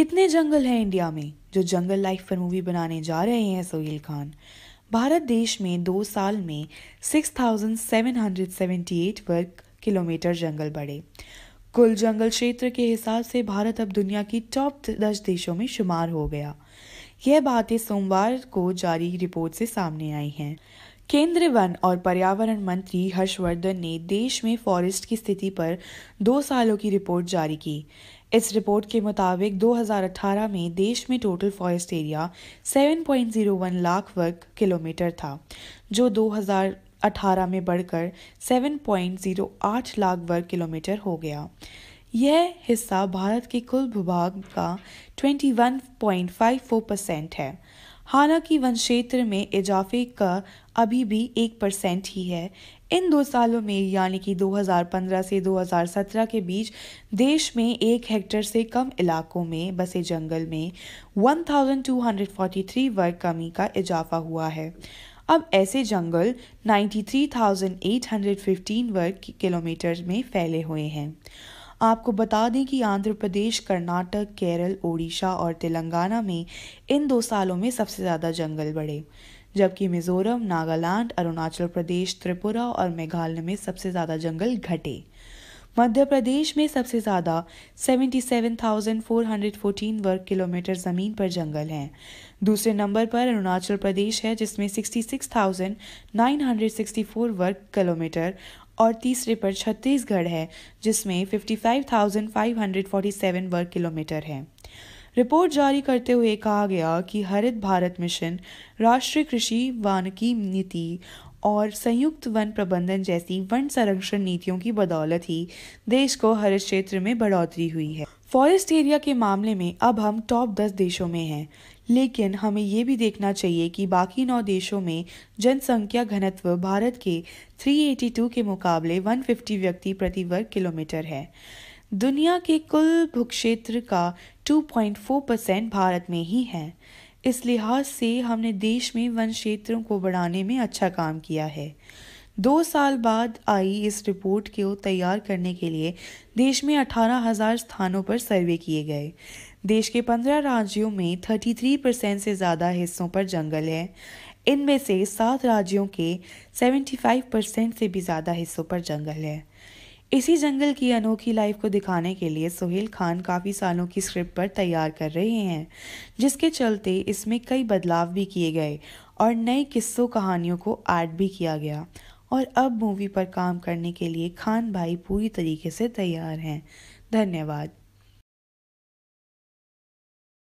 कितने जंगल हैं इंडिया में जो जंगल लाइफ पर मूवी बनाने जा रहे हैं सोहेल खान भारत देश में दो साल में 6,778 वर्ग किलोमीटर जंगल बढ़े कुल जंगल क्षेत्र के हिसाब से भारत अब दुनिया की टॉप दस देशों में शुमार हो गया यह बातें सोमवार को जारी रिपोर्ट से सामने आई हैं केंद्रीय वन और पर्यावरण मंत्री हर्षवर्धन ने देश में फॉरेस्ट की स्थिति पर दो सालों की रिपोर्ट जारी की इस रिपोर्ट के मुताबिक 2018 में देश में टोटल फॉरेस्ट एरिया 7.01 लाख वर्ग किलोमीटर था जो 2018 में बढ़कर 7.08 लाख वर्ग किलोमीटर हो गया यह हिस्सा भारत के कुल भूभाग का 21.54 परसेंट है हालांकि वन क्षेत्र में इजाफे का अभी भी एक परसेंट ही है इन दो सालों में यानी कि 2015 से 2017 के बीच देश में एक हेक्टर से कम इलाकों में बसे जंगल में 1243 वर्ग कमी का इजाफा हुआ है अब ऐसे जंगल 93,815 वर्ग किलोमीटर में फैले हुए हैं आपको बता दें कि आंध्र प्रदेश कर्नाटक केरल ओडिशा और तेलंगाना में इन दो सालों में सबसे ज़्यादा जंगल बढ़े जबकि मिज़ोरम नागालैंड अरुणाचल प्रदेश त्रिपुरा और मेघालय में सबसे ज़्यादा जंगल घटे मध्य प्रदेश में सबसे ज़्यादा 77,414 वर्ग किलोमीटर ज़मीन पर जंगल हैं दूसरे नंबर पर अरुणाचल प्रदेश है जिसमें 66,964 वर्ग किलोमीटर और तीसरे पर छत्तीसगढ़ है जिसमें 55,547 वर्ग किलोमीटर है रिपोर्ट जारी करते हुए कहा गया कि हरित भारत मिशन राष्ट्रीय कृषि वानिकी नीति और संयुक्त वन प्रबंधन जैसी वन संरक्षण नीतियों की बदौलत ही देश को हरित क्षेत्र में बढ़ोतरी हुई है फॉरेस्ट एरिया के मामले में अब हम टॉप दस देशों में हैं लेकिन हमें ये भी देखना चाहिए कि बाकी नौ देशों में जनसंख्या घनत्व भारत के 382 के मुकाबले 150 व्यक्ति प्रति वर्ग किलोमीटर है दुनिया के कुल भूक्षेत्र का 2.4 परसेंट भारत में ही है इस लिहाज से हमने देश में वन क्षेत्रों को बढ़ाने में अच्छा काम किया है दो साल बाद आई इस रिपोर्ट को तैयार करने के लिए देश में अठारह हज़ार स्थानों पर सर्वे किए गए देश के पंद्रह राज्यों में थर्टी थ्री परसेंट से ज़्यादा हिस्सों पर जंगल है इनमें से सात राज्यों के सेवेंटी फाइव परसेंट से भी ज़्यादा हिस्सों पर जंगल है इसी जंगल की अनोखी लाइफ को दिखाने के लिए सोहेल खान काफ़ी सालों की स्क्रिप्ट पर तैयार कर रहे हैं जिसके चलते इसमें कई बदलाव भी किए गए और नए किस्सों कहानियों को ऐड भी किया गया और अब मूवी पर काम करने के लिए खान भाई पूरी तरीके से तैयार हैं धन्यवाद